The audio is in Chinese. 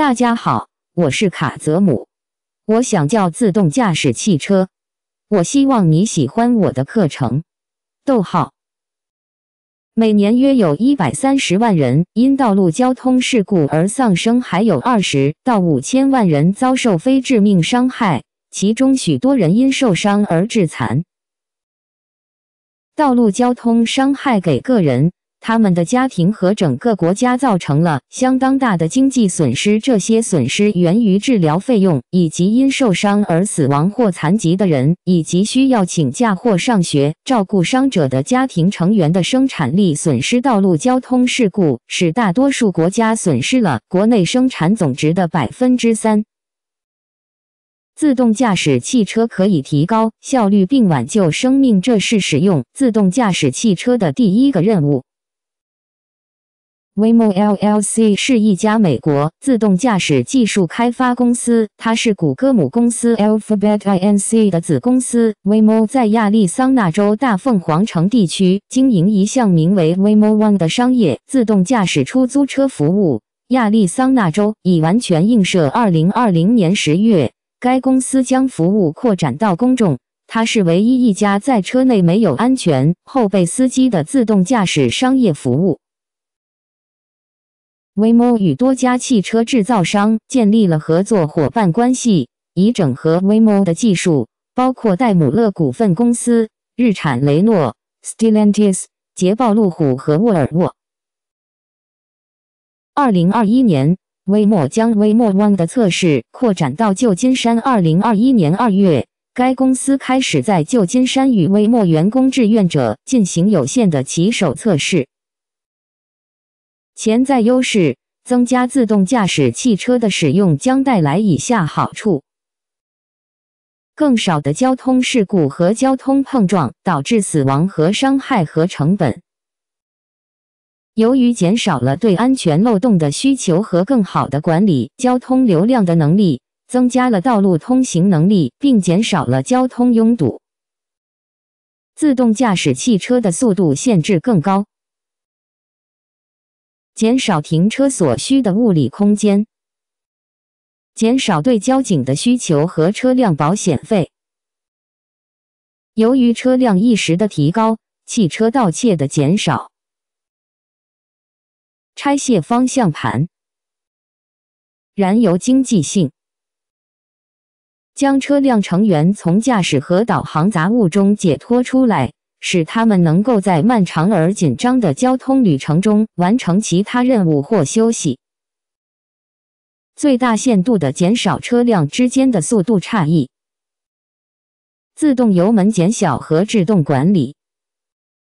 大家好，我是卡泽姆。我想叫自动驾驶汽车。我希望你喜欢我的课程。逗号。每年约有一百三十万人因道路交通事故而丧生，还有二十到五千万人遭受非致命伤害，其中许多人因受伤而致残。道路交通伤害给个人。他们的家庭和整个国家造成了相当大的经济损失。这些损失源于治疗费用，以及因受伤而死亡或残疾的人，以及需要请假或上学照顾伤者的家庭成员的生产力损失。道路交通事故使大多数国家损失了国内生产总值的百分之三。自动驾驶汽车可以提高效率并挽救生命，这是使用自动驾驶汽车的第一个任务。Waymo LLC 是一家美国自动驾驶技术开发公司，它是谷歌母公司 Alphabet Inc. 的子公司。Waymo 在亚利桑那州大凤凰城地区经营一项名为 Waymo One 的商业自动驾驶出租车服务。亚利桑那州已完全映射。二零二零年十月，该公司将服务扩展到公众。它是唯一一家在车内没有安全后备司机的自动驾驶商业服务。Waymo 与多家汽车制造商建立了合作伙伴关系，以整合 Waymo 的技术，包括戴姆勒股份公司、日产、雷诺、Stellantis、捷豹路虎和沃尔沃。二零二一年，Waymo 将 Waymo One 的测试扩展到旧金山。二零二一年二月，该公司开始在旧金山与 Waymo 员工志愿者进行有限的骑手测试。潜在优势增加自动驾驶汽车的使用将带来以下好处：更少的交通事故和交通碰撞导致死亡和伤害和成本。由于减少了对安全漏洞的需求和更好的管理交通流量的能力，增加了道路通行能力并减少了交通拥堵。自动驾驶汽车的速度限制更高。减少停车所需的物理空间，减少对交警的需求和车辆保险费。由于车辆一时的提高，汽车盗窃的减少。拆卸方向盘，燃油经济性，将车辆成员从驾驶和导航杂物中解脱出来。使他们能够在漫长而紧张的交通旅程中完成其他任务或休息，最大限度地减少车辆之间的速度差异，自动油门减小和制动管理。